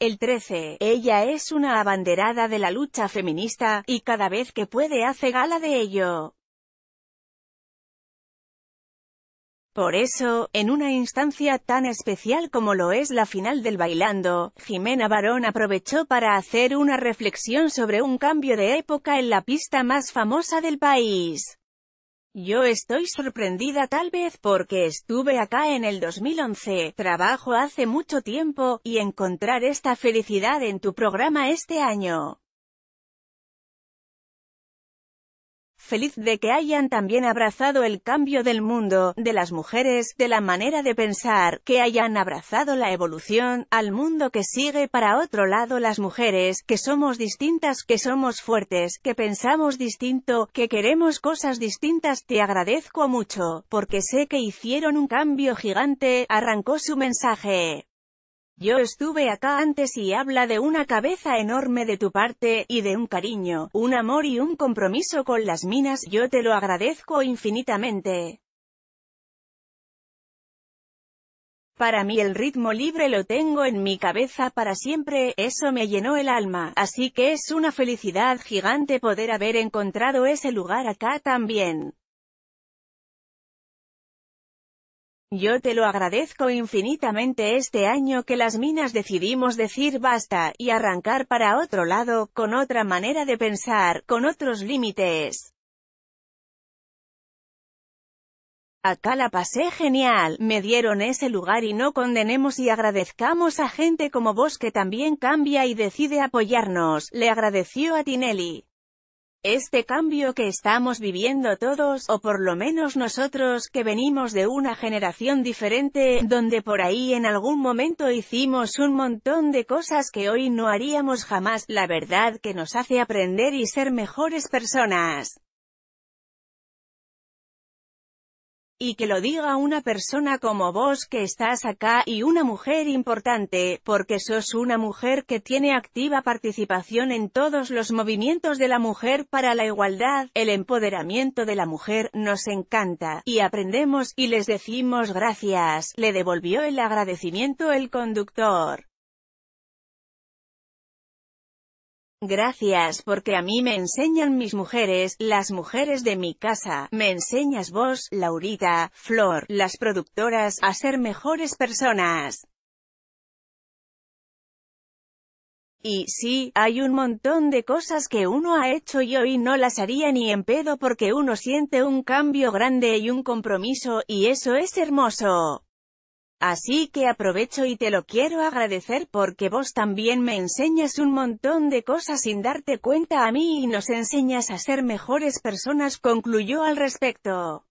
el 13. Ella es una abanderada de la lucha feminista, y cada vez que puede hace gala de ello. Por eso, en una instancia tan especial como lo es la final del Bailando, Jimena Barón aprovechó para hacer una reflexión sobre un cambio de época en la pista más famosa del país. Yo estoy sorprendida tal vez porque estuve acá en el 2011, trabajo hace mucho tiempo, y encontrar esta felicidad en tu programa este año. feliz de que hayan también abrazado el cambio del mundo, de las mujeres, de la manera de pensar, que hayan abrazado la evolución, al mundo que sigue para otro lado las mujeres, que somos distintas, que somos fuertes, que pensamos distinto, que queremos cosas distintas. Te agradezco mucho, porque sé que hicieron un cambio gigante, arrancó su mensaje. Yo estuve acá antes y habla de una cabeza enorme de tu parte, y de un cariño, un amor y un compromiso con las minas, yo te lo agradezco infinitamente. Para mí el ritmo libre lo tengo en mi cabeza para siempre, eso me llenó el alma, así que es una felicidad gigante poder haber encontrado ese lugar acá también. Yo te lo agradezco infinitamente este año que las minas decidimos decir basta, y arrancar para otro lado, con otra manera de pensar, con otros límites. Acá la pasé genial, me dieron ese lugar y no condenemos y agradezcamos a gente como vos que también cambia y decide apoyarnos, le agradeció a Tinelli. Este cambio que estamos viviendo todos, o por lo menos nosotros que venimos de una generación diferente, donde por ahí en algún momento hicimos un montón de cosas que hoy no haríamos jamás, la verdad que nos hace aprender y ser mejores personas. Y que lo diga una persona como vos que estás acá y una mujer importante, porque sos una mujer que tiene activa participación en todos los movimientos de la mujer para la igualdad, el empoderamiento de la mujer, nos encanta, y aprendemos, y les decimos gracias, le devolvió el agradecimiento el conductor. Gracias porque a mí me enseñan mis mujeres, las mujeres de mi casa, me enseñas vos, Laurita, Flor, las productoras, a ser mejores personas. Y sí, hay un montón de cosas que uno ha hecho y hoy no las haría ni en pedo porque uno siente un cambio grande y un compromiso, y eso es hermoso. Así que aprovecho y te lo quiero agradecer porque vos también me enseñas un montón de cosas sin darte cuenta a mí y nos enseñas a ser mejores personas concluyó al respecto.